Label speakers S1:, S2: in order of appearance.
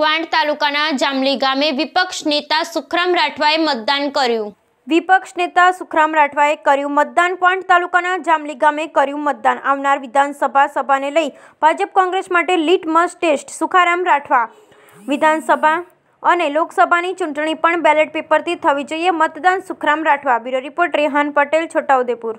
S1: ક્વાંટ તાલુકાના જામલી ગામે વિપક્ષ નેતા સુખરામ રાઠવાએ મતદાન કર્યું વિપક્ષ નેતા સુખરામ રાઠવાએ કર્યું મતદાન ક્વાંટ તાલુકાના જામલી ગામે કર્યું મતદાન આવનાર વિધાનસભા સભાને લઈ ભાજપ કોંગ્રેસ માટે litmus test Sukhram Rathwa વિધાનસભા અને લોકસભાની ચૂંટણી પણ બેલેટ પેપરથી થવી જોઈએ મતદાન સુખરામ રાઠવા બ્યુરો રિપોર્ટ રેહાન પટેલ છોટાઉદેપુર